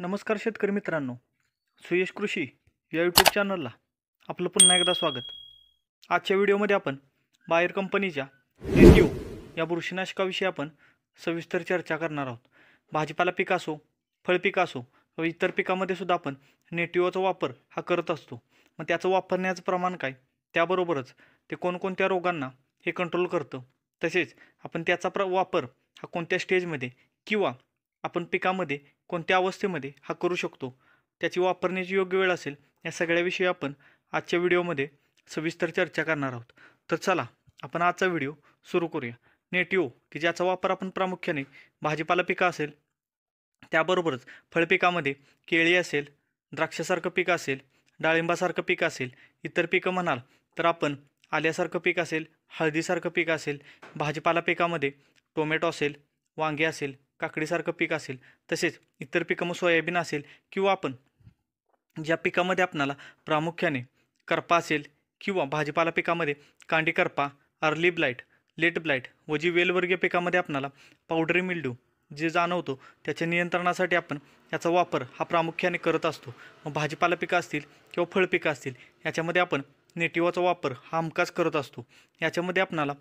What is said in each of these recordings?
नमस्कार शेतकरी मित्रांनो सुयश कृषी या यूट्यूब चॅनलला आपलं पुन्हा एकदा स्वागत आजच्या व्हिडिओमध्ये आपण बायर कंपनीच्या एनडीओ या बुरशीनाशकाविषयी आपण सविस्तर चर्चा करणार आहोत भाजीपाला पीक असो फळपीक असो व इतर पिकामध्ये सुद्धा आपण नेटिओचा वापर हा करत असतो मग त्याचं वापरण्याचं प्रमाण काय त्याबरोबरच ते कोणकोणत्या रोगांना हे कंट्रोल करतं तसेच आपण त्याचा प्र वापर हा कोणत्या स्टेजमध्ये किंवा आपण पिकामध्ये कोणत्या अवस्थेमध्ये हा करू शकतो त्याची वापरण्याची योग्य वेळ असेल या सगळ्याविषयी आपण आजच्या व्हिडिओमध्ये सविस्तर चर्चा करणार आहोत तर चला आपण आजचा व्हिडिओ सुरू करूया नेटिओ की ज्याचा वापर आपण प्रामुख्याने भाजीपाला पिकं असेल त्याबरोबरच फळपिकामध्ये केळी असेल द्राक्षासारखं पीक असेल डाळिंबासारखं पीक असेल इतर पिकं म्हणाल तर आपण आल्यासारखं पीक असेल हळदीसारखं पीक असेल भाजीपाला पिकामध्ये टोमॅटो असेल वांगे असेल काकडीसारखं पीक असेल तसेच इतर पिकं मग सोयाबीन असेल किंवा आपण ज्या पिकामध्ये आपणाला प्रामुख्याने करपा असेल किंवा भाजीपाला पिकामध्ये कांडी करपा अर्ली ब्लाईट लेट ब्लाईट व जी वेलवर्गीय पिकामध्ये आपणाला पावडरी मिल्ड्यू जे जाणवतो त्याच्या नियंत्रणासाठी आपण याचा वापर हा प्रामुख्याने करत असतो मग भाजीपाला पिकं असतील किंवा फळपिकं असतील याच्यामध्ये आपण नेटिवाचा वापर हा अमकाच करत असतो याच्यामध्ये आपणाला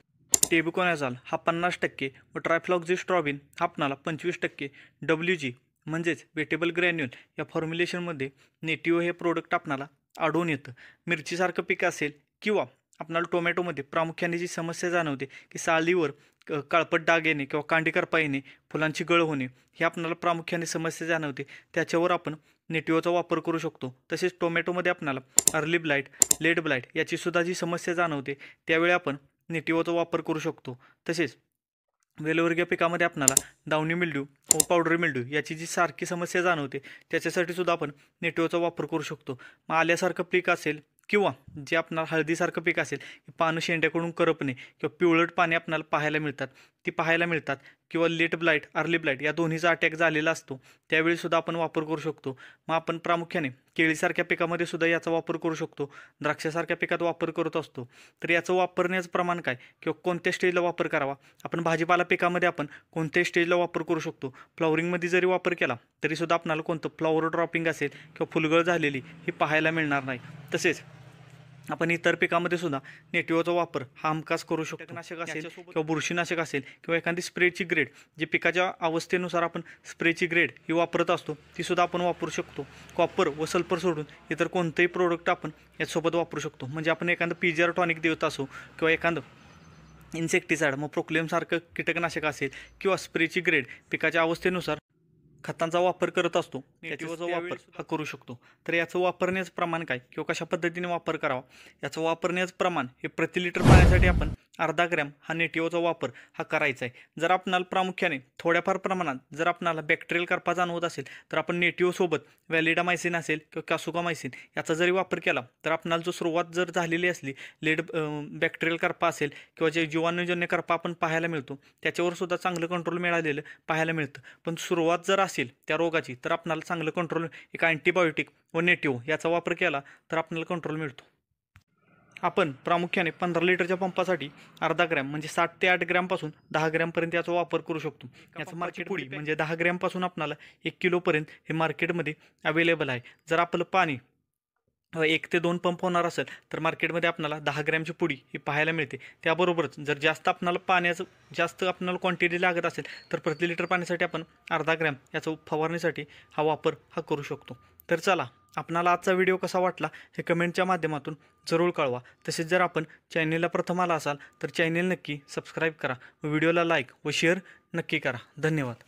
टेबिकोनॅझॉल हा पन्नास टक्के व ट्रायफ्लॉक्झिस्ट्रॉबिन हा आपणाला पंचवीस टक्के डब्ल्यू जी म्हणजेच वेटेबल ग्रॅन्युल या फॉर्म्युलेशनमध्ये नेटिओ हे प्रोडक्ट आपणाला आढळून येतं मिरचीसारखं पीक असेल किंवा आपणाला टोमॅटोमध्ये प्रामुख्याने जी समस्या जाणवते की सालीवर काळपट डाग येणे किंवा करपा येणे फुलांची गळ होणे हे आपणाला प्रामुख्याने समस्या जाणवते त्याच्यावर आपण नेटिओचा वापर करू शकतो तसेच टोमॅटोमध्ये आपणाला अर्ली ब्लाईट लेट ब्लाईट याचीसुद्धा जी समस्या जाणवते त्यावेळी आपण नेटिवाचा वापर करू शकतो तसेच वेलवर्गीय पिकामध्ये आपणाला दावणी मिल्ड्यू व पावडर मिल्ड्यू याची जी सारखी समस्या जाणवते त्याच्यासाठी सुद्धा आपण नेटिओचा वापर करू शकतो मग आल्यासारखं पीक असेल किंवा जे आपणाला हळदीसारखं पीक असेल पानं शेंड्याकडून करपणे किंवा पिवळट पाने आपल्याला पाहायला मिळतात ती पाहायला मिळतात किंवा लेट ब्लाईट अर्ली ब्लाईट या दोन्हीचा अटॅक झालेला असतो त्यावेळी सुद्धा आपण वापर करू शकतो मग आपण प्रामुख्याने केळीसारख्या पिकामध्ये सुद्धा याचा वापर करू शकतो द्राक्षासारख्या पिकात वापर करत असतो तर याचं वापरण्याचं प्रमाण काय किंवा कोणत्या स्टेजला वापर करावा आपण भाजीपाला पिकामध्ये आपण कोणत्या स्टेजला वापर करू शकतो फ्लॉवरिंगमध्ये जरी वापर केला तरीसुद्धा आपल्याला कोणतं फ्लॉवर ड्रॉपिंग असेल किंवा फुलगळ झालेली ही पाहायला मिळणार नाही तसेच आपण इतर पिकामध्ये सुद्धा नेटिवचा वापर हा हमखास करू शकतो नाशक असेल किंवा बुरशीनाशक असेल किंवा एखादी स्प्रेची ग्रेड जे पिकाच्या अवस्थेनुसार आपण स्प्रेची ग्रेड ही वापरत असतो ती सुद्धा आपण वापरू शकतो कॉपर व सल्पर सोडून इतर कोणतंही प्रोडक्ट आपण यासोबत वापरू शकतो म्हणजे आपण एखादं पीजीआर टॉनिक देत असो किंवा एखादं इन्सेक्टिसाइड मग प्रोक्लेमसारखं कीटकनाशक असेल किंवा स्प्रेची ग्रेड पिकाच्या अवस्थेनुसार खतांचा वापर करत असतो त्याच्यावरचा वापर हा करू शकतो तर याचं वापरण्याचं प्रमाण काय किंवा कशा पद्धतीने वापर करावा याचं वापरण्याचं प्रमाण हे प्रति लिटर पाण्यासाठी आपण अर्धा ग्रॅम हा नेटिओचा वापर हा करायचा आहे जर आपणाला प्रामुख्याने थोड्याफार प्रमाणात जर आपणाला बॅक्टेरियल करपा जाणवत असेल तर आपण नेटिओसोबत व्हॅलिडामायसिन असेल किंवा कॅसुकामायसिन याचा जरी वापर केला तर आपणाला जो सुरुवात जर झालेली असली लेड बॅक्टेरियल करपा असेल किंवा जे जीवाणूजन्य करपा आपण पाहायला मिळतो त्याच्यावर सुद्धा चांगलं कंट्रोल मिळालेलं पाहायला मिळतं पण सुरुवात जर असेल त्या रोगाची तर आपणाला चांगलं कंट्रोल एक अँटीबायोटिक व नेटिओ याचा वापर केला तर आपल्याला कंट्रोल मिळतो आपण प्रामुख्याने पंधरा लिटरच्या पंपासाठी अर्धा ग्रॅम म्हणजे सात ते आठ ग्रॅमपासून दहा ग्रॅमपर्यंत याचा वापर करू शकतो याचं मार्केट पुढे म्हणजे दहा ग्रॅमपासून आपणाला एक किलोपर्यंत हे मार्केटमध्ये अवेलेबल आहे जर आपलं पाणी एक ते दोन पंप होणार असेल तर मार्केटमध्ये आपल्याला दहा ग्रॅमची पुडी ही पाहायला मिळते त्याबरोबरच जर जास्त आपणाला पाण्याचं जास्त आपल्याला क्वांटिटी लागत असेल तर प्रति लिटर पाण्यासाठी आपण अर्धा ग्रॅम याचा फवारणीसाठी हा वापर हा करू शकतो तर चला आपणाला आजचा व्हिडिओ कसा वाटला हे कमेंटच्या माध्यमातून जरूर कळवा तसेच जर आपण चॅनेलला प्रथम आला असाल तर चॅनेल नक्की सबस्क्राईब करा व्हिडिओला लाईक व शेअर नक्की करा धन्यवाद